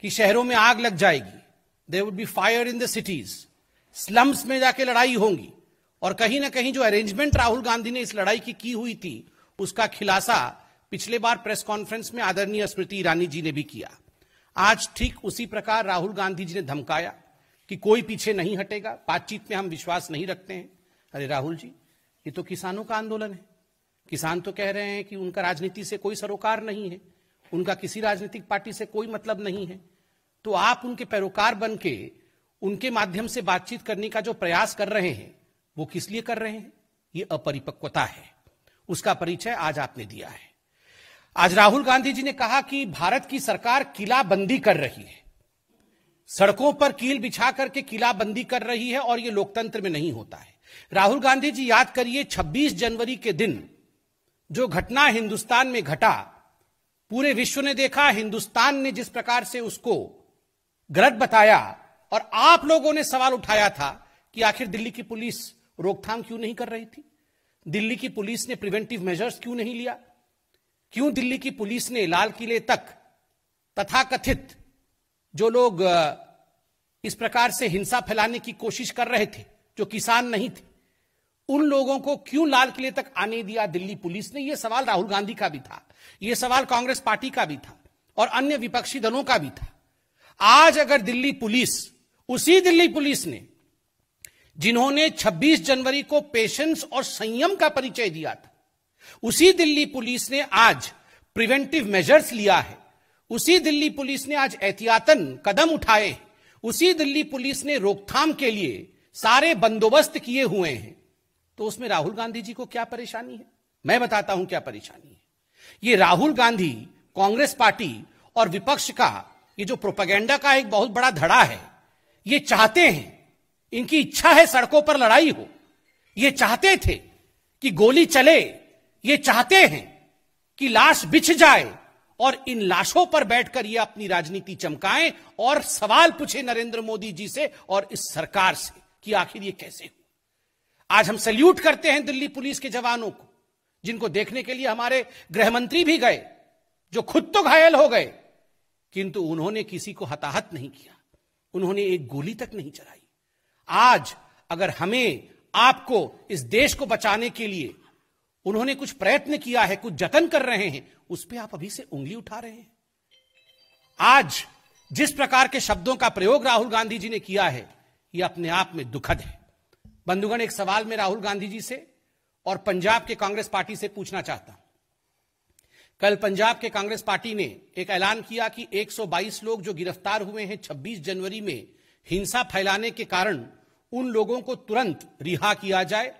कि शहरों में आग लग जाएगी they would be fire in the cities slums में जाके लड़ाई होंगी और कहीं ना कहीं जो अरेंजमेंट राहुल गांधी ने इस लड़ाई की की हुई थी उसका खुलासा पिछले बार प्रेस कॉन्फ्रेंस में आदरणीय स्मृति ईरानी जी ने भी किया आज ठीक उसी प्रकार राहुल गांधी जी ने धमकाया कि कोई पीछे नहीं हटेगा बातचीत में हम विश्वास नहीं रखते हैं अरे राहुल जी ये तो किसानों का आंदोलन है किसान तो कह रहे हैं कि उनका राजनीति से कोई सरोकार नहीं है उनका किसी राजनीतिक पार्टी से कोई मतलब नहीं है तो आप उनके पैरोकार बन के उनके माध्यम से बातचीत करने का जो प्रयास कर रहे हैं वो किस लिए कर रहे हैं ये अपरिपक्वता है उसका परिचय आज आपने दिया है आज राहुल गांधी जी ने कहा कि भारत की सरकार किलाबंदी कर रही है सड़कों पर कील बिछा करके किलाबंदी कर रही है और ये लोकतंत्र में नहीं होता है राहुल गांधी जी याद करिए 26 जनवरी के दिन जो घटना हिंदुस्तान में घटा पूरे विश्व ने देखा हिंदुस्तान ने जिस प्रकार से उसको गलत बताया और आप लोगों ने सवाल उठाया था कि आखिर दिल्ली की पुलिस रोकथाम क्यों नहीं कर रही थी दिल्ली की पुलिस ने प्रिवेंटिव मेजर्स क्यों नहीं लिया क्यों दिल्ली की पुलिस ने लाल किले तक तथाकथित जो लोग इस प्रकार से हिंसा फैलाने की कोशिश कर रहे थे जो किसान नहीं थे उन लोगों को क्यों लाल किले तक आने दिया दिल्ली पुलिस ने यह सवाल राहुल गांधी का भी था यह सवाल कांग्रेस पार्टी का भी था और अन्य विपक्षी दलों का भी था आज अगर दिल्ली पुलिस उसी दिल्ली पुलिस ने जिन्होंने 26 जनवरी को पेशेंस और संयम का परिचय दिया था उसी दिल्ली पुलिस ने आज प्रिवेंटिव मेजर्स लिया है उसी दिल्ली पुलिस ने आज एहतियातन कदम उठाए उसी दिल्ली पुलिस ने रोकथाम के लिए सारे बंदोबस्त किए हुए हैं तो उसमें राहुल गांधी जी को क्या परेशानी है मैं बताता हूं क्या परेशानी है ये राहुल गांधी कांग्रेस पार्टी और विपक्ष का ये जो प्रोपागेंडा का एक बहुत बड़ा धड़ा है ये चाहते हैं इनकी इच्छा है सड़कों पर लड़ाई हो ये चाहते थे कि गोली चले ये चाहते हैं कि लाश बिछ जाए और इन लाशों पर बैठकर ये अपनी राजनीति चमकाएं और सवाल पूछे नरेंद्र मोदी जी से और इस सरकार से कि आखिर ये कैसे हो आज हम सल्यूट करते हैं दिल्ली पुलिस के जवानों को जिनको देखने के लिए हमारे गृहमंत्री भी गए जो खुद तो घायल हो गए किंतु उन्होंने किसी को हताहत नहीं किया उन्होंने एक गोली तक नहीं चलाई आज अगर हमें आपको इस देश को बचाने के लिए उन्होंने कुछ प्रयत्न किया है कुछ जतन कर रहे हैं उस पर आप अभी से उंगली उठा रहे हैं आज जिस प्रकार के शब्दों का प्रयोग राहुल गांधी जी ने किया है यह अपने आप में दुखद है बंधुगण एक सवाल में राहुल गांधी जी से और पंजाब के कांग्रेस पार्टी से पूछना चाहता हूं कल पंजाब के कांग्रेस पार्टी ने एक ऐलान किया कि 122 लोग जो गिरफ्तार हुए हैं 26 जनवरी में हिंसा फैलाने के कारण उन लोगों को तुरंत रिहा किया जाए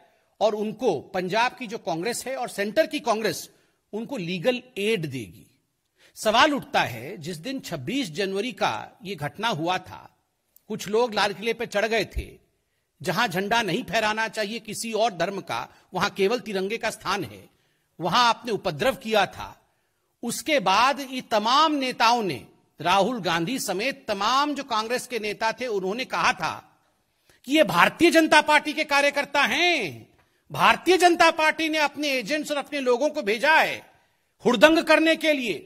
और उनको पंजाब की जो कांग्रेस है और सेंटर की कांग्रेस उनको लीगल एड देगी सवाल उठता है जिस दिन 26 जनवरी का यह घटना हुआ था कुछ लोग लाल किले पर चढ़ गए थे जहां झंडा नहीं फहराना चाहिए किसी और धर्म का वहां केवल तिरंगे का स्थान है वहां आपने उपद्रव किया था उसके बाद ये तमाम नेताओं ने राहुल गांधी समेत तमाम जो कांग्रेस के नेता थे उन्होंने कहा था कि ये भारतीय जनता पार्टी के कार्यकर्ता हैं भारतीय जनता पार्टी ने अपने एजेंट्स और अपने लोगों को भेजा है हुड़दंग करने के लिए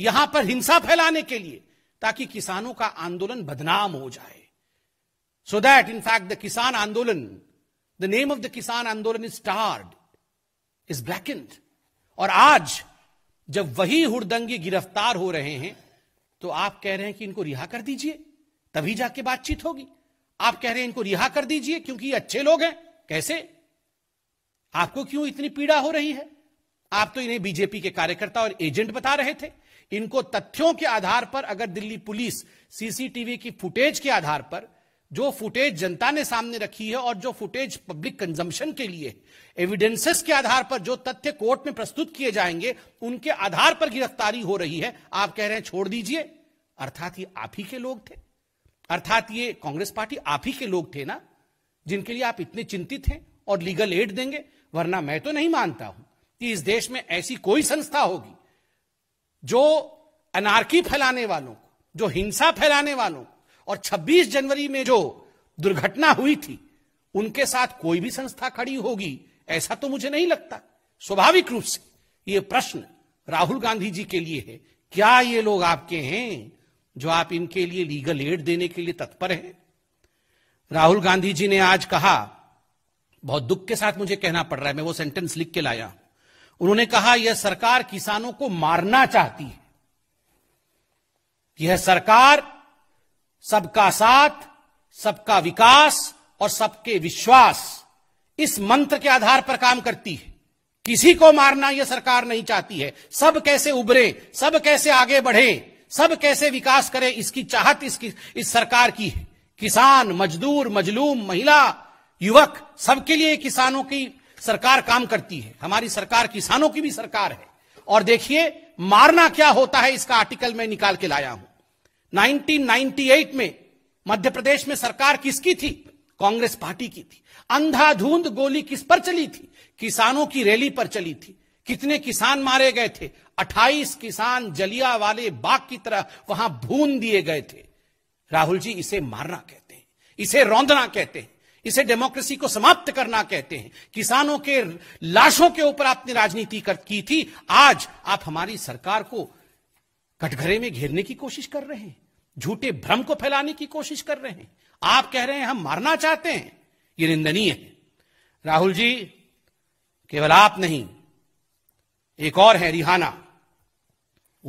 यहां पर हिंसा फैलाने के लिए ताकि किसानों का आंदोलन बदनाम हो जाए So that, in fact, the Kisan Andolan, the name of the Kisan Andolan is starred, is blackened. और आज जब वही ho गिरफ्तार हो रहे हैं तो आप कह रहे हैं कि इनको रिहा कर दीजिए तभी जाके बातचीत होगी आप कह रहे हैं इनको रिहा कर दीजिए क्योंकि ये अच्छे लोग हैं कैसे आपको क्यों इतनी पीड़ा हो रही है आप तो इन्हें बीजेपी के कार्यकर्ता और एजेंट बता रहे थे इनको तथ्यों के आधार पर अगर दिल्ली पुलिस सीसीटीवी की फुटेज के आधार पर जो फुटेज जनता ने सामने रखी है और जो फुटेज पब्लिक कंजम्पशन के लिए एविडेंसेस के आधार पर जो तथ्य कोर्ट में प्रस्तुत किए जाएंगे उनके आधार पर गिरफ्तारी हो रही है आप कह रहे हैं छोड़ दीजिए अर्थात ये आप ही के लोग थे अर्थात ये कांग्रेस पार्टी आप ही के लोग थे ना जिनके लिए आप इतने चिंतित हैं और लीगल एड देंगे वरना मैं तो नहीं मानता हूं कि इस देश में ऐसी कोई संस्था होगी जो अनारकी फैलाने वालों को जो हिंसा फैलाने वालों को और 26 जनवरी में जो दुर्घटना हुई थी उनके साथ कोई भी संस्था खड़ी होगी ऐसा तो मुझे नहीं लगता स्वाभाविक रूप से ये प्रश्न राहुल गांधी जी के लिए है क्या ये लोग आपके हैं जो आप इनके लिए लीगल एड देने के लिए तत्पर हैं राहुल गांधी जी ने आज कहा बहुत दुख के साथ मुझे कहना पड़ रहा है मैं वो सेंटेंस लिख के लाया उन्होंने कहा यह सरकार किसानों को मारना चाहती है यह सरकार सबका साथ सबका विकास और सबके विश्वास इस मंत्र के आधार पर काम करती है किसी को मारना यह सरकार नहीं चाहती है सब कैसे उभरे सब कैसे आगे बढ़े सब कैसे विकास करें इसकी चाहत इसकी इस सरकार की है किसान मजदूर मजलूम महिला युवक सबके लिए किसानों की सरकार काम करती है हमारी सरकार किसानों की भी सरकार है और देखिए मारना क्या होता है इसका आर्टिकल मैं निकाल के लाया हूं 1998 में मध्य प्रदेश में सरकार किसकी थी कांग्रेस पार्टी की थी अंधाधुंध गोली किस पर चली थी किसानों की रैली पर चली थी कितने किसान मारे गए थे 28 किसान जलिया वाले बाग की तरह वहां भून दिए गए थे राहुल जी इसे मारना कहते हैं इसे रौंदना कहते हैं इसे डेमोक्रेसी को समाप्त करना कहते हैं किसानों के लाशों के ऊपर आपने राजनीति की थी आज आप हमारी सरकार को कटघरे में घेरने की कोशिश कर रहे हैं झूठे भ्रम को फैलाने की कोशिश कर रहे हैं आप कह रहे हैं हम मारना चाहते हैं ये निंदनीय है राहुल जी केवल आप नहीं एक और है रिहाना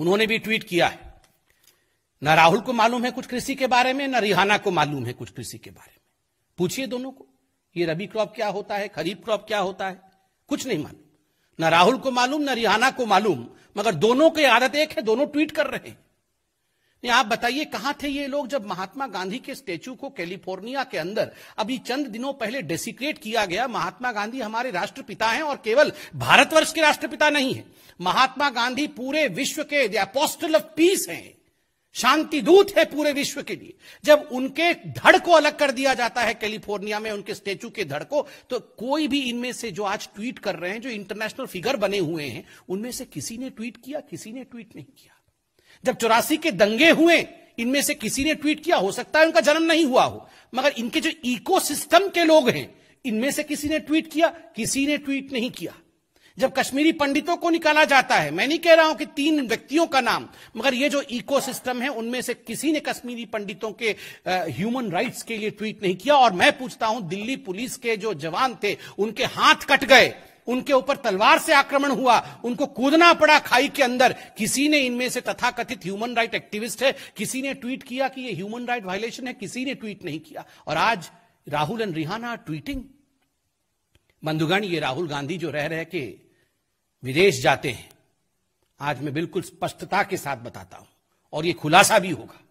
उन्होंने भी ट्वीट किया है ना राहुल को मालूम है कुछ कृषि के बारे में ना रिहाना को मालूम है कुछ कृषि के बारे में पूछिए दोनों को ये रबी क्रॉप क्या होता है खरीफ क्रॉप क्या होता है कुछ नहीं मालूम ना राहुल को मालूम ना रिहाना को मालूम मगर दोनों की आदत एक है दोनों ट्वीट कर रहे हैं नहीं आप बताइए कहां थे ये लोग जब महात्मा गांधी के स्टेचू को कैलिफोर्निया के अंदर अभी चंद दिनों पहले डेसिक्रेट किया गया महात्मा गांधी हमारे राष्ट्रपिता हैं और केवल भारतवर्ष के राष्ट्रपिता नहीं है महात्मा गांधी पूरे विश्व के अपोस्टल ऑफ पीस हैं शांति दूत है पूरे विश्व के लिए जब उनके धड़ को अलग कर दिया जाता है कैलिफोर्निया में उनके स्टेचू के धड़ को तो कोई भी इनमें से जो आज ट्वीट कर रहे हैं जो इंटरनेशनल फिगर बने हुए हैं उनमें से किसी ने ट्वीट किया किसी ने ट्वीट नहीं किया जब चौरासी के दंगे हुए इनमें से किसी ने ट्वीट किया हो सकता है उनका जन्म नहीं हुआ हो मगर इनके जो इकोसिस्टम के लोग हैं इनमें से किसी ने ट्वीट किया किसी ने ट्वीट नहीं किया जब कश्मीरी पंडितों को निकाला जाता है मैं नहीं कह रहा हूं कि तीन व्यक्तियों का नाम मगर ये जो इकोसिस्टम है उनमें से किसी ने कश्मीरी पंडितों के ह्यूमन राइट्स के लिए ट्वीट नहीं किया और मैं पूछता हूं दिल्ली पुलिस के जो जवान थे उनके हाथ कट गए उनके ऊपर तलवार से आक्रमण हुआ उनको कूदना पड़ा खाई के अंदर किसी ने इनमें से तथाकथित ह्यूमन राइट एक्टिविस्ट है किसी ने ट्वीट किया कि ये ह्यूमन राइट वायलेशन है किसी ने ट्वीट नहीं किया और आज राहुल एंड रिहाना ट्वीटिंग बंधुगण ये राहुल गांधी जो रह रहे के विदेश जाते हैं आज मैं बिल्कुल स्पष्टता के साथ बताता हूं और ये खुलासा भी होगा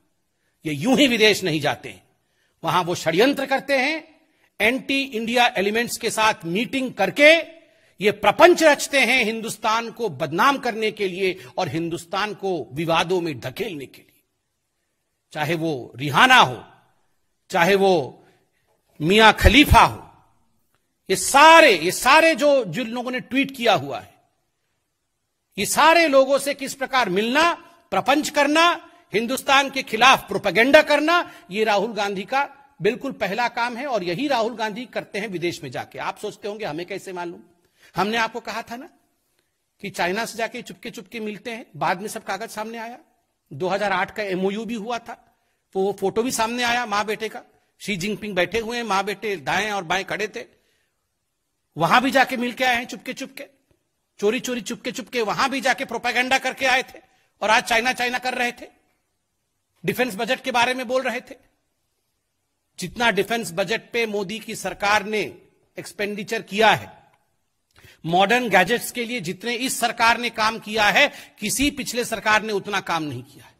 ये यूं ही विदेश नहीं जाते हैं वहां वो षड्यंत्र करते हैं एंटी इंडिया एलिमेंट्स के साथ मीटिंग करके ये प्रपंच रचते हैं हिंदुस्तान को बदनाम करने के लिए और हिंदुस्तान को विवादों में ढकेलने के लिए चाहे वो रिहाना हो चाहे वो मियां खलीफा हो ये सारे ये सारे जो जिन लोगों ने ट्वीट किया हुआ है ये सारे लोगों से किस प्रकार मिलना प्रपंच करना हिंदुस्तान के खिलाफ प्रोपेगेंडा करना ये राहुल गांधी का बिल्कुल पहला काम है और यही राहुल गांधी करते हैं विदेश में जाके आप सोचते होंगे हमें कैसे मालूम हमने आपको कहा था ना कि चाइना से जाके चुपके चुपके मिलते हैं बाद में सब कागज सामने आया 2008 का एमओयू भी हुआ था तो वो फोटो भी सामने आया माँ बेटे का शी जिनपिंग बैठे हुए हैं माँ बेटे दाएं और बाएं खड़े थे वहां भी जाके मिल के आए हैं चुपके चुपके चोरी चोरी चुपके चुपके वहां भी जाके प्रोपागेंडा करके आए थे और आज चाइना चाइना कर रहे थे डिफेंस बजट के बारे में बोल रहे थे जितना डिफेंस बजट पे मोदी की सरकार ने एक्सपेंडिचर किया है मॉडर्न गैजेट्स के लिए जितने इस सरकार ने काम किया है किसी पिछले सरकार ने उतना काम नहीं किया है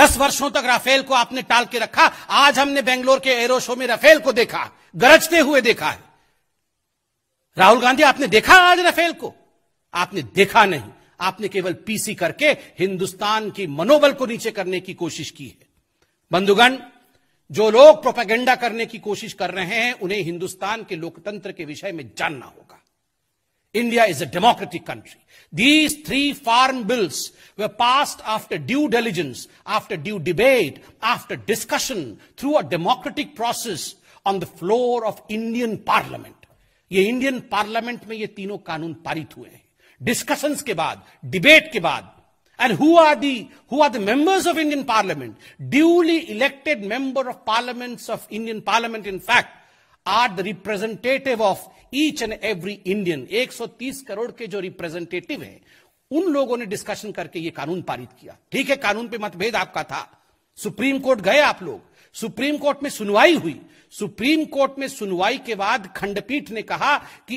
दस वर्षों तक राफेल को आपने टाल के रखा आज हमने बेंगलोर के एरो शो में राफेल को देखा गरजते हुए देखा है राहुल गांधी आपने देखा आज राफेल को आपने देखा नहीं आपने केवल पीसी करके हिंदुस्तान की मनोबल को नीचे करने की कोशिश की है बंधुगण जो लोग प्रोपेगेंडा करने की कोशिश कर रहे हैं उन्हें हिंदुस्तान के लोकतंत्र के विषय में जानना होगा India is a democratic country. These three farm bills were passed after due diligence, after due debate, after discussion through a democratic process on the floor of Indian parliament. ये Indian Parliament में ये तीनों कानून पारित हुए हैं Discussions के बाद debate के बाद And who are the, who are the members of Indian parliament? Duly elected member of parliaments of Indian parliament, in fact, are the representative of each and every Indian 130 crore के जो representative हैं, उन लोगों ने discussion करके ये कानून पारित किया ठीक है कानून पे मतभेद आपका था सुप्रीम कोर्ट गए आप लोग सुप्रीम कोर्ट में सुनवाई हुई सुप्रीम कोर्ट में सुनवाई के बाद खंडपीठ ने कहा कि